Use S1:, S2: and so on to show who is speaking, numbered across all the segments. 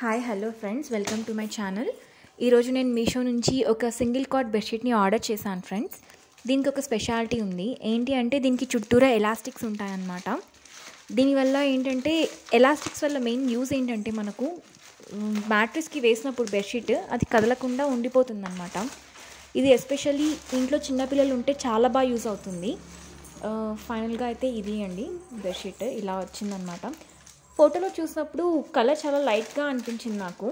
S1: hi hello friends welcome to my channel ఈరోజు నేను మీషో నుంచి ఒక సింగిల్ కాట్ బెడ్షీట్ని ఆర్డర్ చేశాను ఫ్రెండ్స్ దీనికి ఒక స్పెషాలిటీ ఉంది ఏంటి అంటే దీనికి చుట్టూరా ఎలాస్టిక్స్ ఉంటాయన్నమాట దీనివల్ల ఏంటంటే ఎలాస్టిక్స్ వల్ల మెయిన్ యూజ్ ఏంటంటే మనకు మ్యాట్రిస్కి వేసినప్పుడు బెడ్షీట్ అది కదలకుండా ఉండిపోతుందన్నమాట ఇది ఎస్పెషల్లీ ఇంట్లో చిన్నపిల్లలు ఉంటే చాలా బాగా యూజ్ అవుతుంది ఫైనల్గా అయితే ఇది అండి బెడ్షీట్ ఇలా వచ్చిందనమాట ఫోటోలో చూసినప్పుడు కలర్ చాలా లైట్గా అనిపించింది నాకు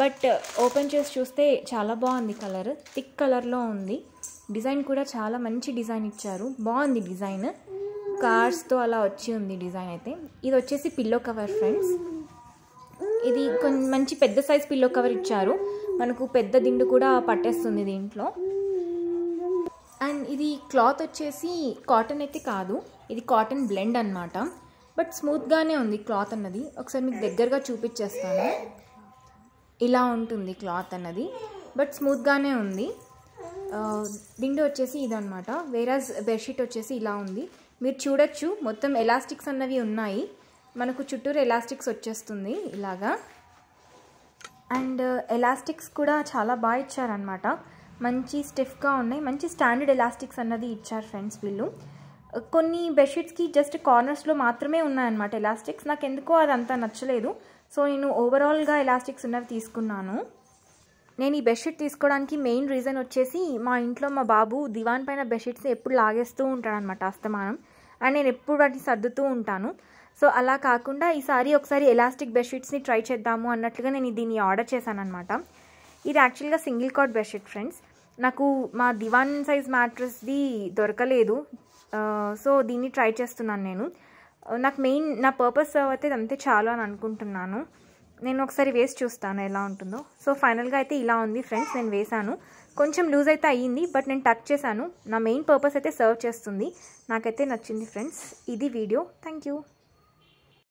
S1: బట్ uh, ఓపెన్ చేసి చూస్తే చాలా బాగుంది కలర్ థిక్ కలర్లో ఉంది డిజైన్ కూడా చాలా మంచి డిజైన్ ఇచ్చారు బాగుంది డిజైన్ కార్స్తో అలా వచ్చి ఉంది డిజైన్ అయితే ఇది వచ్చేసి పిల్లో కవర్ ఫ్రెండ్స్ ఇది కొంచెం మంచి పెద్ద సైజ్ పిల్లో కవర్ ఇచ్చారు మనకు పెద్ద దిండు కూడా పట్టేస్తుంది దీంట్లో అండ్ ఇది క్లాత్ వచ్చేసి కాటన్ అయితే కాదు ఇది కాటన్ బ్లెండ్ అనమాట బట్ స్మూత్గానే ఉంది క్లాత్ అన్నది ఒకసారి మీకు దగ్గరగా చూపించేస్తాను ఇలా ఉంటుంది క్లాత్ అన్నది బట్ స్మూత్గానే ఉంది దిండు వచ్చేసి ఇదనమాట వేరాజ్ బెడ్షీట్ వచ్చేసి ఇలా ఉంది మీరు చూడొచ్చు మొత్తం ఎలాస్టిక్స్ అన్నవి ఉన్నాయి మనకు చుట్టూరు ఎలాస్టిక్స్ వచ్చేస్తుంది ఇలాగా అండ్ ఎలాస్టిక్స్ కూడా చాలా బాగా ఇచ్చారనమాట మంచి స్టిఫ్గా ఉన్నాయి మంచి స్టాండర్డ్ ఎలాస్టిక్స్ అన్నది ఇచ్చారు ఫ్రెండ్స్ వీళ్ళు కొన్ని బెడ్షీట్స్కి జస్ట్ కార్నర్స్లో మాత్రమే ఉన్నాయన్నమాట ఎలాస్టిక్స్ నాకు ఎందుకో అంతా నచ్చలేదు సో నేను ఓవరాల్గా ఎలాస్టిక్స్ ఉన్నవి తీసుకున్నాను నేను ఈ బెడ్షీట్ తీసుకోవడానికి మెయిన్ రీజన్ వచ్చేసి మా ఇంట్లో మా బాబు దివాన్ పైన బెడ్షీట్స్ ఎప్పుడు లాగేస్తూ ఉంటాడనమాట అస్తమానం అండ్ నేను ఎప్పుడు వాటిని సర్దుతూ ఉంటాను సో అలా కాకుండా ఈసారి ఒకసారి ఎలాస్టిక్ బెడ్షీట్స్ని ట్రై చేద్దాము అన్నట్లుగా నేను దీన్ని ఆర్డర్ చేశాను అనమాట ఇది యాక్చువల్గా సింగిల్ కార్డ్ బెడ్షీట్ ఫ్రెండ్స్ నాకు మా దివాన్ సైజ్ మ్యాట్రస్ది దొరకలేదు సో దీన్ని ట్రై చేస్తున్నాను నేను నాకు మెయిన్ నా పర్పస్ సర్వ్ అయితే అంతే చాలు అని అనుకుంటున్నాను నేను ఒకసారి వేసి చూస్తాను ఎలా ఉంటుందో సో ఫైనల్గా అయితే ఇలా ఉంది ఫ్రెండ్స్ నేను వేసాను కొంచెం లూజ్ అయితే అయ్యింది బట్ నేను టచ్ చేశాను నా మెయిన్ పర్పస్ అయితే సర్వ్ చేస్తుంది నాకైతే నచ్చింది ఫ్రెండ్స్ ఇది వీడియో థ్యాంక్